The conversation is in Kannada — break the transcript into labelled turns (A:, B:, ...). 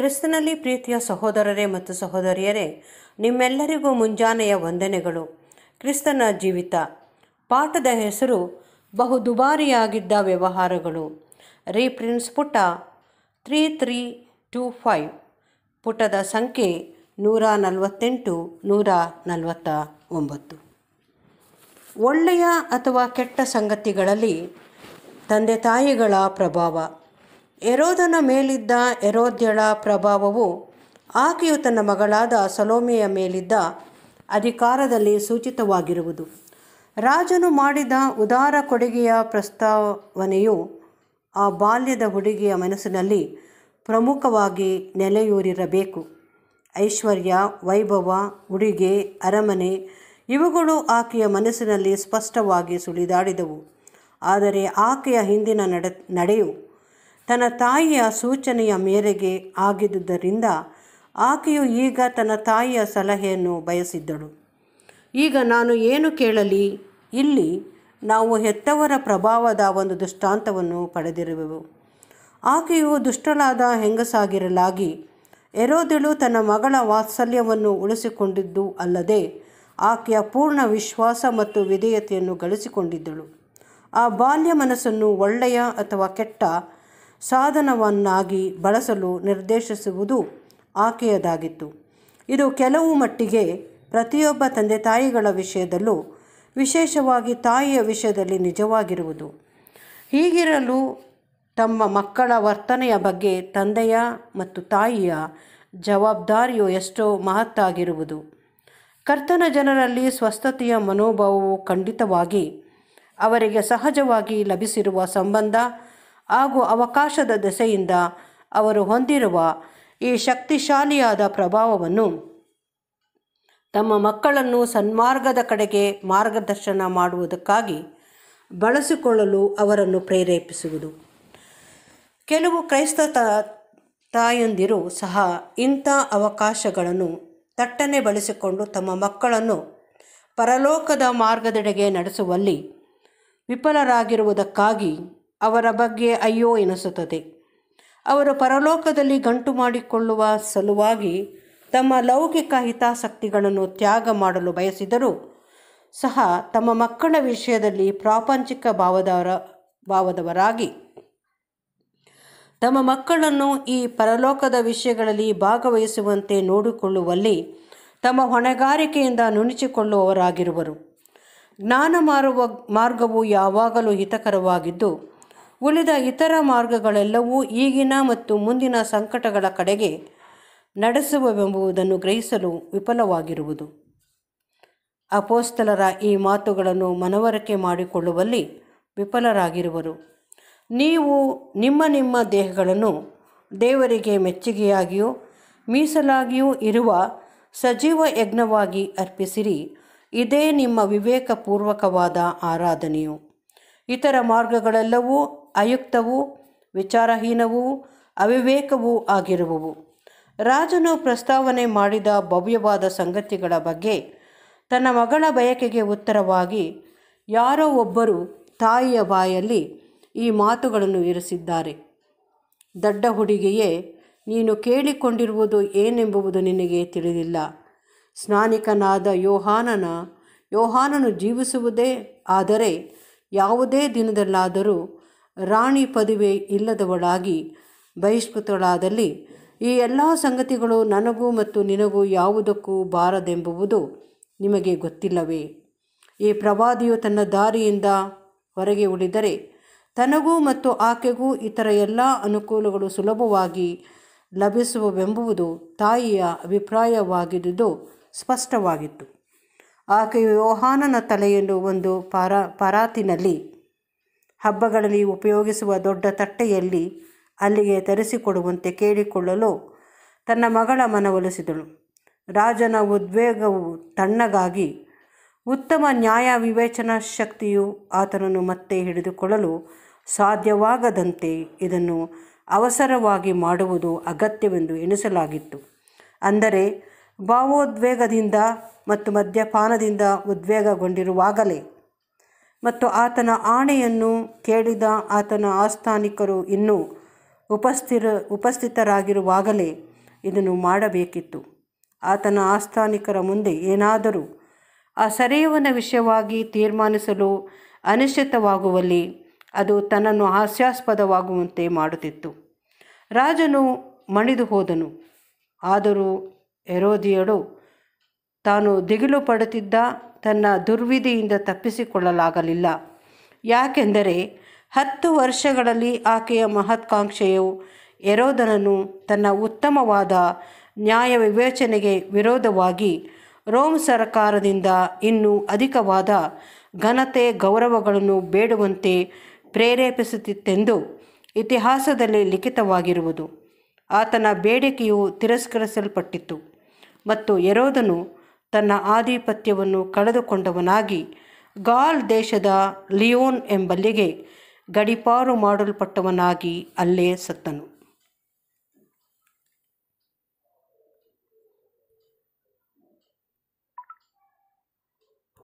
A: ಕ್ರಿಸ್ತನಲ್ಲಿ ಪ್ರೀತಿಯ ಸಹೋದರರೇ ಮತ್ತು ಸಹೋದರಿಯರೇ ನಿಮ್ಮೆಲ್ಲರಿಗೂ ಮುಂಜಾನೆಯ ವಂದನೆಗಳು ಕ್ರಿಸ್ತನ ಜೀವಿತ ಪಾಠದ ಹೆಸರು ಬಹು ದುಬಾರಿಯಾಗಿದ್ದ ವ್ಯವಹಾರಗಳು ರೀಪ್ರಿನ್ಸ್ ಪುಟ ತ್ರೀ ತ್ರೀ ಟು ಫೈವ್ ಪುಟದ ಸಂಖ್ಯೆ ನೂರ ನಲವತ್ತೆಂಟು ನೂರ ನಲವತ್ತ ಒಂಬತ್ತು ಒಳ್ಳೆಯ ಅಥವಾ ಕೆಟ್ಟ ಸಂಗತಿಗಳಲ್ಲಿ ತಂದೆ ತಾಯಿಗಳ ಪ್ರಭಾವ ಎರೋದನ ಮೇಲಿದ್ದ ಎರೋದ್ಯಳ ಪ್ರಭಾವವು ಆಕೆಯು ತನ್ನ ಮಗಳಾದ ಸಲೋಮೆಯ ಮೇಲಿದ್ದ ಅಧಿಕಾರದಲ್ಲಿ ಸೂಚಿತವಾಗಿರುವುದು ರಾಜನು ಮಾಡಿದ ಉದಾರ ಕೊಡುಗೆಯ ಪ್ರಸ್ತಾವನೆಯು ಆ ಬಾಲ್ಯದ ಹುಡುಗಿಯ ಮನಸ್ಸಿನಲ್ಲಿ ಪ್ರಮುಖವಾಗಿ ನೆಲೆಯೂರಿರಬೇಕು ಐಶ್ವರ್ಯ ವೈಭವ ಉಡುಗೆ ಅರಮನೆ ಇವುಗಳು ಆಕೆಯ ಮನಸ್ಸಿನಲ್ಲಿ ಸ್ಪಷ್ಟವಾಗಿ ಸುಳಿದಾಡಿದವು ಆದರೆ ಆಕೆಯ ಹಿಂದಿನ ನಡೆ ನಡೆಯು ತನ್ನ ತಾಯಿಯ ಸೂಚನೆಯ ಮೇರೆಗೆ ಆಗಿದ್ದುದರಿಂದ ಆಕೆಯು ಈಗ ತನ್ನ ತಾಯಿಯ ಸಲಹೆಯನ್ನು ಬಯಸಿದ್ದಳು ಈಗ ನಾನು ಏನು ಕೇಳಲಿ ಇಲ್ಲಿ ನಾವು ಹೆತ್ತವರ ಪ್ರಭಾವದ ಒಂದು ದೃಷ್ಟಾಂತವನ್ನು ಪಡೆದಿರುವೆವು ಆಕೆಯು ದುಷ್ಟಳಾದ ಹೆಂಗಸಾಗಿರಲಾಗಿ ಎರೋದಳು ತನ್ನ ಮಗಳ ವಾತ್ಸಲ್ಯವನ್ನು ಉಳಿಸಿಕೊಂಡಿದ್ದು ಅಲ್ಲದೆ ಆಕೆಯ ಪೂರ್ಣ ವಿಶ್ವಾಸ ಮತ್ತು ವಿಧೇಯತೆಯನ್ನು ಗಳಿಸಿಕೊಂಡಿದ್ದಳು ಆ ಬಾಲ್ಯ ಮನಸ್ಸನ್ನು ಒಳ್ಳೆಯ ಅಥವಾ ಕೆಟ್ಟ ಸಾಧನವನ್ನಾಗಿ ಬಳಸಲು ನಿರ್ದೇಶಿಸುವುದು ಆಕೆಯದಾಗಿತ್ತು ಇದು ಕೆಲವು ಮಟ್ಟಿಗೆ ಪ್ರತಿಯೊಬ್ಬ ತಂದೆ ತಾಯಿಗಳ ವಿಷಯದಲ್ಲೂ ವಿಶೇಷವಾಗಿ ತಾಯಿಯ ವಿಷಯದಲ್ಲಿ ನಿಜವಾಗಿರುವುದು ಹೀಗಿರಲು ತಮ್ಮ ಮಕ್ಕಳ ವರ್ತನೆಯ ಬಗ್ಗೆ ತಂದೆಯ ಮತ್ತು ತಾಯಿಯ ಜವಾಬ್ದಾರಿಯು ಎಷ್ಟೋ ಮಹತ್ತಾಗಿರುವುದು ಕರ್ತನ ಜನರಲ್ಲಿ ಸ್ವಸ್ಥತೆಯ ಮನೋಭಾವವು ಖಂಡಿತವಾಗಿ ಅವರಿಗೆ ಸಹಜವಾಗಿ ಲಭಿಸಿರುವ ಸಂಬಂಧ ಹಾಗೂ ಅವಕಾಶದ ದೆಸೆಯಿಂದ ಅವರು ಹೊಂದಿರುವ ಈ ಶಕ್ತಿಶಾಲಿಯಾದ ಪ್ರಭಾವವನ್ನು ತಮ್ಮ ಮಕ್ಕಳನ್ನು ಸನ್ಮಾರ್ಗದ ಕಡೆಗೆ ಮಾರ್ಗದರ್ಶನ ಮಾಡುವುದಕ್ಕಾಗಿ ಬಳಸಿಕೊಳ್ಳಲು ಅವರನ್ನು ಪ್ರೇರೇಪಿಸುವುದು ಕೆಲವು ಕ್ರೈಸ್ತ ತಾಯಂದಿರು ಸಹ ಇಂಥ ಅವಕಾಶಗಳನ್ನು ತಟ್ಟನೆ ಬಳಸಿಕೊಂಡು ತಮ್ಮ ಮಕ್ಕಳನ್ನು ಪರಲೋಕದ ಮಾರ್ಗದೆಡೆಗೆ ನಡೆಸುವಲ್ಲಿ ವಿಫಲರಾಗಿರುವುದಕ್ಕಾಗಿ ಅವರ ಬಗ್ಗೆ ಅಯ್ಯೋ ಎನಿಸುತ್ತದೆ ಅವರು ಪರಲೋಕದಲ್ಲಿ ಗಂಟು ಮಾಡಿಕೊಳ್ಳುವ ಸಲುವಾಗಿ ತಮ್ಮ ಲೌಕಿಕ ಹಿತಾಸಕ್ತಿಗಳನ್ನು ತ್ಯಾಗ ಮಾಡಲು ಬಯಸಿದರೂ ಸಹ ತಮ್ಮ ಮಕ್ಕಳ ವಿಷಯದಲ್ಲಿ ಪ್ರಾಪಂಚಿಕ ಭಾವದವರ ಭಾವದವರಾಗಿ ತಮ್ಮ ಮಕ್ಕಳನ್ನು ಈ ಪರಲೋಕದ ವಿಷಯಗಳಲ್ಲಿ ಭಾಗವಹಿಸುವಂತೆ ನೋಡಿಕೊಳ್ಳುವಲ್ಲಿ ತಮ್ಮ ಹೊಣೆಗಾರಿಕೆಯಿಂದ ನುಣಿಸಿಕೊಳ್ಳುವವರಾಗಿರುವರು ಜ್ಞಾನ ಮಾರುವ ಮಾರ್ಗವು ಯಾವಾಗಲೂ ಹಿತಕರವಾಗಿದ್ದು ಉಳಿದ ಇತರ ಮಾರ್ಗಗಳೆಲ್ಲವೂ ಈಗಿನ ಮತ್ತು ಮುಂದಿನ ಸಂಕಟಗಳ ಕಡೆಗೆ ನಡೆಸುವವೆಂಬುದನ್ನು ಗ್ರಹಿಸಲು ವಿಫಲವಾಗಿರುವುದು ಅಪೋಸ್ತಲರ ಈ ಮಾತುಗಳನ್ನು ಮನವರಿಕೆ ಮಾಡಿಕೊಳ್ಳುವಲ್ಲಿ ವಿಫಲರಾಗಿರುವರು ನೀವು ನಿಮ್ಮ ನಿಮ್ಮ ದೇಹಗಳನ್ನು ದೇವರಿಗೆ ಮೆಚ್ಚುಗೆಯಾಗಿಯೂ ಮೀಸಲಾಗಿಯೂ ಇರುವ ಸಜೀವ ಯಜ್ಞವಾಗಿ ಅರ್ಪಿಸಿರಿ ಇದೇ ನಿಮ್ಮ ವಿವೇಕಪೂರ್ವಕವಾದ ಆರಾಧನೆಯು ಇತರ ಮಾರ್ಗಗಳೆಲ್ಲವೂ ಅಯುಕ್ತವೂ ವಿಚಾರಹೀನವೂ ಅವಿವೇಕವೂ ಆಗಿರುವವು ರಾಜನು ಪ್ರಸ್ತಾವನೆ ಮಾಡಿದ ಭವ್ಯವಾದ ಸಂಗತಿಗಳ ಬಗ್ಗೆ ತನ್ನ ಮಗಳ ಬಯಕೆಗೆ ಉತ್ತರವಾಗಿ ಯಾರೋ ಒಬ್ಬರು ತಾಯಿಯ ಬಾಯಲ್ಲಿ ಈ ಮಾತುಗಳನ್ನು ಇರಿಸಿದ್ದಾರೆ ದಡ್ಡ ಹುಡುಗಿಯೇ ನೀನು ಕೇಳಿಕೊಂಡಿರುವುದು ಏನೆಂಬುದು ನಿನಗೆ ತಿಳಿದಿಲ್ಲ ಸ್ನಾನಿಕನಾದ ಯೋಹಾನನ ಯೋಹಾನನು ಜೀವಿಸುವುದೇ ಆದರೆ ಯಾವುದೇ ದಿನದಲ್ಲಾದರೂ ರಾಣಿ ಪದವಿ ಇಲ್ಲದವಳಾಗಿ ಬಹಿಷ್ಕೃತಳಾದಲ್ಲಿ ಈ ಎಲ್ಲ ಸಂಗತಿಗಳು ನನಗೂ ಮತ್ತು ನಿನಗೂ ಯಾವುದಕ್ಕೂ ಬಾರದೆಂಬುವುದು ನಿಮಗೆ ಗೊತ್ತಿಲ್ಲವೇ ಈ ಪ್ರವಾದಿಯು ತನ್ನ ದಾರಿಯಿಂದ ಹೊರಗೆ ಉಳಿದರೆ ತನಗೂ ಮತ್ತು ಆಕೆಗೂ ಇತರ ಎಲ್ಲ ಅನುಕೂಲಗಳು ಸುಲಭವಾಗಿ ಲಭಿಸುವವೆಂಬುವುದು ತಾಯಿಯ ಅಭಿಪ್ರಾಯವಾಗಿದ್ದುದು ಸ್ಪಷ್ಟವಾಗಿತ್ತು ಆಕೆಯು ಯೋಹಾನನ ತಲೆಯನ್ನು ಒಂದು ಪರಾ ಪರಾತಿನಲ್ಲಿ ಹಬ್ಬಗಳಲ್ಲಿ ಉಪಯೋಗಿಸುವ ದೊಡ್ಡ ತಟ್ಟೆಯಲ್ಲಿ ಅಲ್ಲಿಗೆ ತರಿಸಿಕೊಡುವಂತೆ ಕೇಳಿಕೊಳ್ಳಲು ತನ್ನ ಮಗಳ ಮನವೊಲಿಸಿದಳು ರಾಜನ ಉದ್ವೇಗವು ತಣ್ಣಗಾಗಿ ಉತ್ತಮ ನ್ಯಾಯ ವಿವೇಚನಾ ಶಕ್ತಿಯು ಆತನನ್ನು ಮತ್ತೆ ಹಿಡಿದುಕೊಳ್ಳಲು ಸಾಧ್ಯವಾಗದಂತೆ ಇದನ್ನು ಅವಸರವಾಗಿ ಮಾಡುವುದು ಅಗತ್ಯವೆಂದು ಎಣಿಸಲಾಗಿತ್ತು ಅಂದರೆ ಭಾವೋದ್ವೇಗದಿಂದ ಮತ್ತು ಮದ್ಯಪಾನದಿಂದ ಉದ್ವೇಗಗೊಂಡಿರುವಾಗಲೇ ಮತ್ತು ಆತನ ಆಣೆಯನ್ನು ಕೇಳಿದ ಆತನ ಆಸ್ಥಾನಿಕರು ಇನ್ನೂ ಉಪಸ್ಥಿರ ಉಪಸ್ಥಿತರಾಗಿರುವಾಗಲೇ ಇದನ್ನು ಮಾಡಬೇಕಿತ್ತು ಆತನ ಆಸ್ಥಾನಿಕರ ಮುಂದೆ ಏನಾದರೂ ಆ ಸರಿಯುವನ ವಿಷಯವಾಗಿ ತೀರ್ಮಾನಿಸಲು ಅನಿಶ್ಚಿತವಾಗುವಲ್ಲಿ ಅದು ತನ್ನನ್ನು ಹಾಸ್ಯಾಸ್ಪದವಾಗುವಂತೆ ಮಾಡುತ್ತಿತ್ತು ರಾಜನು ಮಣಿದು ಹೋದನು ಆದರೂ ಎರೋದಿಯಳು ತಾನು ದಿಗಿಲು ಪಡುತ್ತಿದ್ದ ತನ್ನ ದುರ್ವಿಧಿಯಿಂದ ತಪ್ಪಿಸಿಕೊಳ್ಳಲಾಗಲಿಲ್ಲ ಯಾಕೆಂದರೆ ಹತ್ತು ವರ್ಷಗಳಲ್ಲಿ ಆಕೆಯ ಮಹತ್ಕಾಂಕ್ಷೆಯು ಎರೋದನನು ತನ್ನ ಉತ್ತಮವಾದ ನ್ಯಾಯ ವಿವೇಚನೆಗೆ ವಿರೋಧವಾಗಿ ರೋಮ್ ಸರ್ಕಾರದಿಂದ ಇನ್ನೂ ಅಧಿಕವಾದ ಘನತೆ ಗೌರವಗಳನ್ನು ಬೇಡುವಂತೆ ಪ್ರೇರೇಪಿಸುತ್ತಿತ್ತೆಂದು ಇತಿಹಾಸದಲ್ಲಿ ಲಿಖಿತವಾಗಿರುವುದು ಆತನ ಬೇಡಿಕೆಯು ತಿರಸ್ಕರಿಸಲ್ಪಟ್ಟಿತ್ತು ಮತ್ತು ಎರೋದನು ತನ್ನ ಆಧಿಪತ್ಯವನ್ನು ಕಳೆದುಕೊಂಡವನಾಗಿ ಗಾಲ್ ದೇಶದ ಲಿಯೋನ್ ಎಂಬಲ್ಲಿಗೆ ಗಡಿಪಾರು ಮಾಡಲ್ಪಟ್ಟವನಾಗಿ ಅಲ್ಲೇ ಸತ್ತನು